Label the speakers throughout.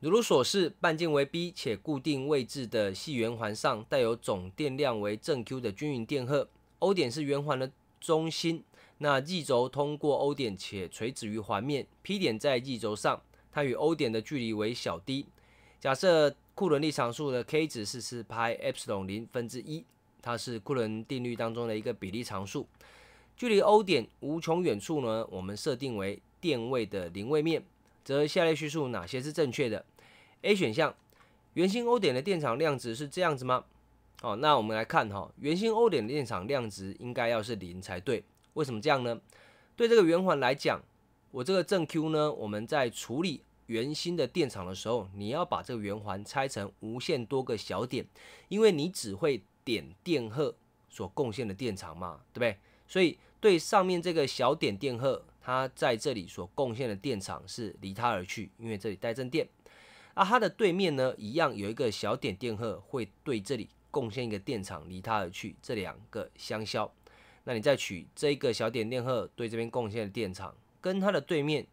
Speaker 1: 如图所示，半径为 b 且固定位置的细圆环上带有总电量为正 q 的均匀电荷。O 点是圆环的中心，那 z 轴通过 O 点且垂直于环面。P 点在 z 轴上，它与 O 点的距离为小 d。假设库仑力常数的 k 值是 p π ε₀ 零分之一，它是库仑定律当中的一个比例常数。距离 O 点无穷远处呢，我们设定为电位的零位面。则下列叙述哪些是正确的？A 选项，圆心 O 点的电场量值是这样子吗？哦，那我们来看哈，圆心 O 点的电场量值应该要是零才对。为什么这样呢？对这个圆环来讲，我这个正 Q 呢，我们在处理圆心的电场的时候，你要把这个圆环拆成无限多个小点，因为你只会点电荷所贡献的电场嘛，对不对？所以对上面这个小点电荷。它在这里所贡献的电场是离它而去，因为这里带正电。啊，它的对面呢，一样有一个小点电荷会对这里贡献一个电场离它而去，这两个相消。那你再取这一个小点电荷对这边贡献的电场，跟它的对面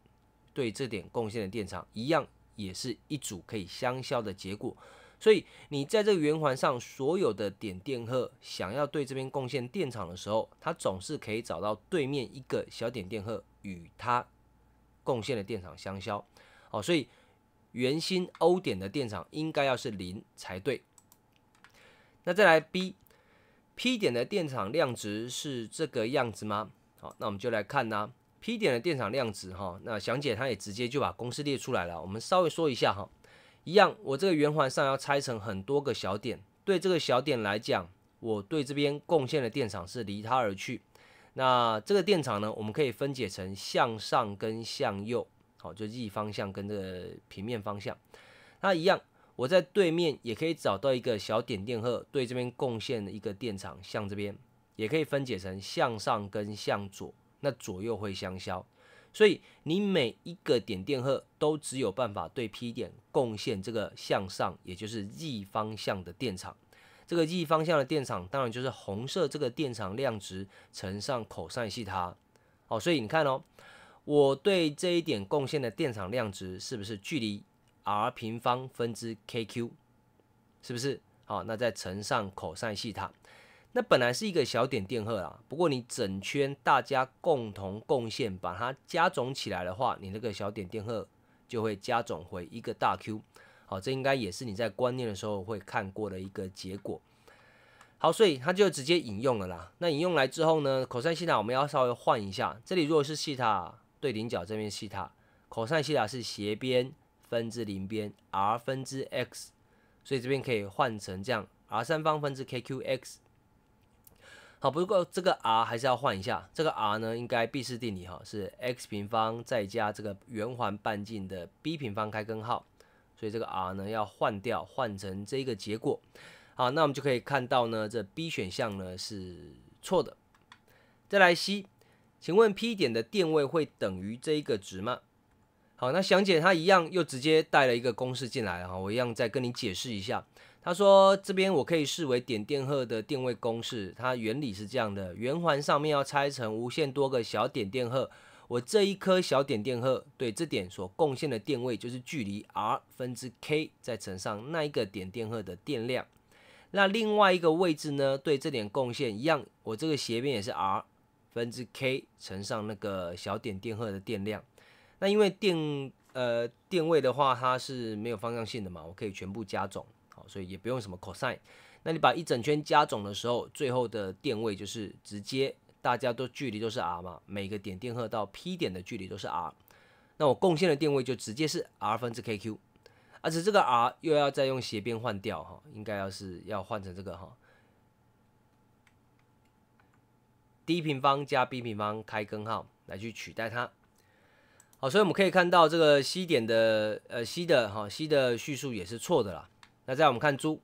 Speaker 1: 对这点贡献的电场一样，也是一组可以相消的结果。所以你在这个圆环上所有的点电荷想要对这边贡献电场的时候，它总是可以找到对面一个小点电荷。与它贡献的电场相消，好，所以圆心 O 点的电场应该要是零才对。那再来 B，P 点的电场量值是这个样子吗？好，那我们就来看呢。P 点的电场量值，哈，那祥姐她也直接就把公式列出来了。我们稍微说一下哈，一样，我这个圆环上要拆成很多个小点，对这个小点来讲，我对这边贡献的电场是离它而去。那这个电场呢，我们可以分解成向上跟向右，好，就 z 方向跟这个平面方向。那一样，我在对面也可以找到一个小点电荷，对这边贡献的一个电场，向这边也可以分解成向上跟向左。那左右会相消，所以你每一个点电荷都只有办法对 P 点贡献这个向上，也就是 z 方向的电场。这个 E 方向的电场当然就是红色这个电场量值乘上 c o s 西塔哦，所以你看哦，我对这一点贡献的电场量值是不是距离 r 平方分之 kq，是不是？好，那再乘上 c o s 西塔，那本来是一个小点电荷啦，不过你整圈大家共同贡献把它加总起来的话，你那个小点电荷就会加总回一个大 Q。好，这应该也是你在观念的时候会看过的一个结果。好，所以它就直接引用了啦。那引用来之后呢，cos 西塔我们要稍微换一下。这里如果是西塔对顶角这边西塔，cos 西塔是斜边分之邻边 r 分之 x，所以这边可以换成这样 r 三方分之 kqx。好，不过这个 r 还是要换一下。这个 r 呢，应该 b 氏定理哈，是 x 平方再加这个圆环半径的 b 平方开根号。所以这个 R 呢要换掉，换成这一个结果。好，那我们就可以看到呢，这 B 选项呢是错的。再来 C，请问 P 点的电位会等于这一个值吗？好，那祥姐她一样又直接带了一个公式进来哈，我一样再跟你解释一下。她说这边我可以视为点电荷的电位公式，它原理是这样的：圆环上面要拆成无限多个小点电荷。我这一颗小点电荷对这点所贡献的电位就是距离 r 分之 k 再乘上那一个点电荷的电量。那另外一个位置呢，对这点贡献一样，我这个斜边也是 r 分之 k 乘上那个小点电荷的电量。那因为电呃电位的话，它是没有方向性的嘛，我可以全部加总，好，所以也不用什么 cos。那你把一整圈加总的时候，最后的电位就是直接。大家都距离都是 r 嘛，每个点电荷到 P 点的距离都是 r，那我贡献的电位就直接是 r 分之 kq，而且这个 r 又要再用斜边换掉哈，应该要是要换成这个哈，d 平方加 b 平方开根号来去取代它。好，所以我们可以看到这个 C 点的呃 C 的哈 C 的叙述也是错的啦。那再我们看猪。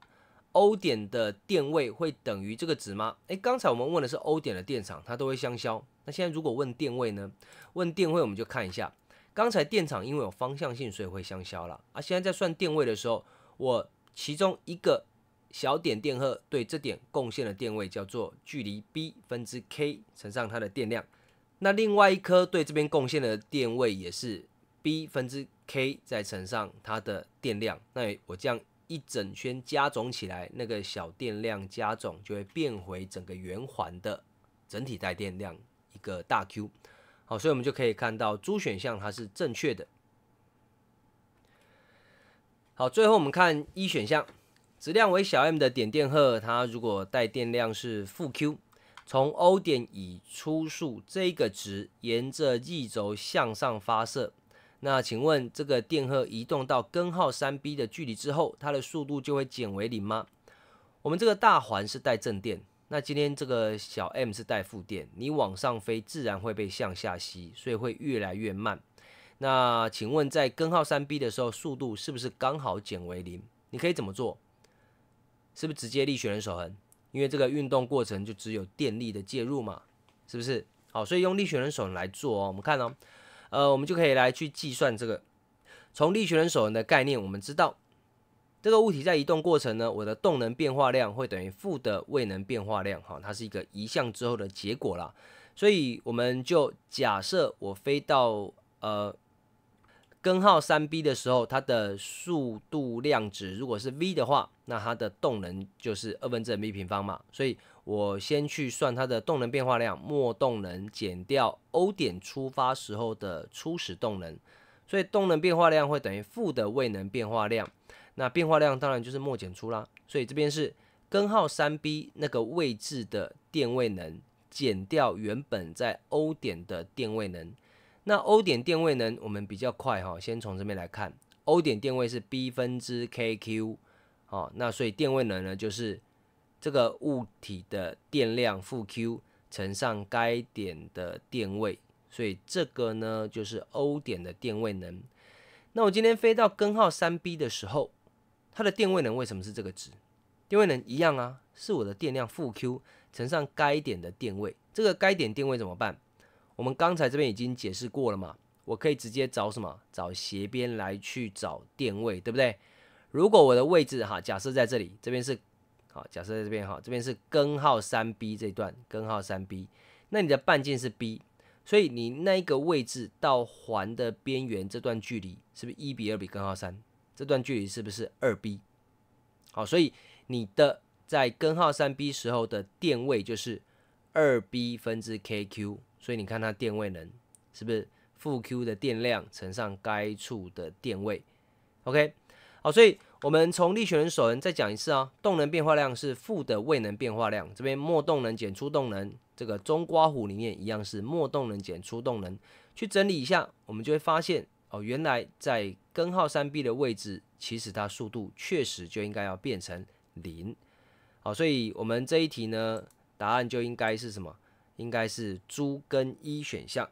Speaker 1: O 点的电位会等于这个值吗？诶，刚才我们问的是 O 点的电场，它都会相消。那现在如果问电位呢？问电位我们就看一下，刚才电场因为有方向性，所以会相消了。啊，现在在算电位的时候，我其中一个小点电荷对这点贡献的电位叫做距离 b 分之 k 乘上它的电量。那另外一颗对这边贡献的电位也是 b 分之 k 再乘上它的电量。那我这样。一整圈加总起来，那个小电量加总就会变回整个圆环的整体带电量一个大 Q。好，所以我们就可以看到猪选项它是正确的。好，最后我们看一选项，质量为小 m 的点电荷，它如果带电量是负 q，从 O 点以初速这个值沿着 y 轴向上发射。那请问这个电荷移动到根号三 b 的距离之后，它的速度就会减为零吗？我们这个大环是带正电，那今天这个小 m 是带负电，你往上飞自然会被向下吸，所以会越来越慢。那请问在根号三 b 的时候，速度是不是刚好减为零？你可以怎么做？是不是直接力学能守恒？因为这个运动过程就只有电力的介入嘛，是不是？好，所以用力学能守恒来做哦。我们看哦。呃，我们就可以来去计算这个。从力学能守恒的概念，我们知道，这个物体在移动过程呢，我的动能变化量会等于负的位能变化量，哈，它是一个移项之后的结果了。所以我们就假设我飞到呃根号三 b 的时候，它的速度量值如果是 v 的话。那它的动能就是二分之 m b 平方嘛，所以我先去算它的动能变化量，末动能减掉 O 点出发时候的初始动能，所以动能变化量会等于负的位能变化量，那变化量当然就是末减初啦，所以这边是根号三 b 那个位置的电位能减掉原本在 O 点的电位能，那 O 点电位能我们比较快哈，先从这边来看，O 点电位是 b 分之 k q。哦，那所以电位能呢，就是这个物体的电量负 q 乘上该点的电位，所以这个呢就是 O 点的电位能。那我今天飞到根号三 b 的时候，它的电位能为什么是这个值？电位能一样啊，是我的电量负 q 乘上该点的电位。这个该点电位怎么办？我们刚才这边已经解释过了嘛，我可以直接找什么？找斜边来去找电位，对不对？如果我的位置哈，假设在这里，这边是好，假设在这边哈，这边是根号三 b 这段，根号三 b，那你的半径是 b，所以你那一个位置到环的边缘这段距离是不是一比二比根号三？这段距离是不是二 b？好，所以你的在根号三 b 时候的电位就是二 b 分之 kq，所以你看它电位能是不是负 q 的电量乘上该处的电位？OK。好，所以我们从力学人手，人再讲一次啊，动能变化量是负的位能变化量。这边末动能减初动能，这个中刮弧里面一样是末动能减初动能，去整理一下，我们就会发现哦，原来在根号三 b 的位置，其实它速度确实就应该要变成零。好，所以我们这一题呢，答案就应该是什么？应该是猪跟一选项。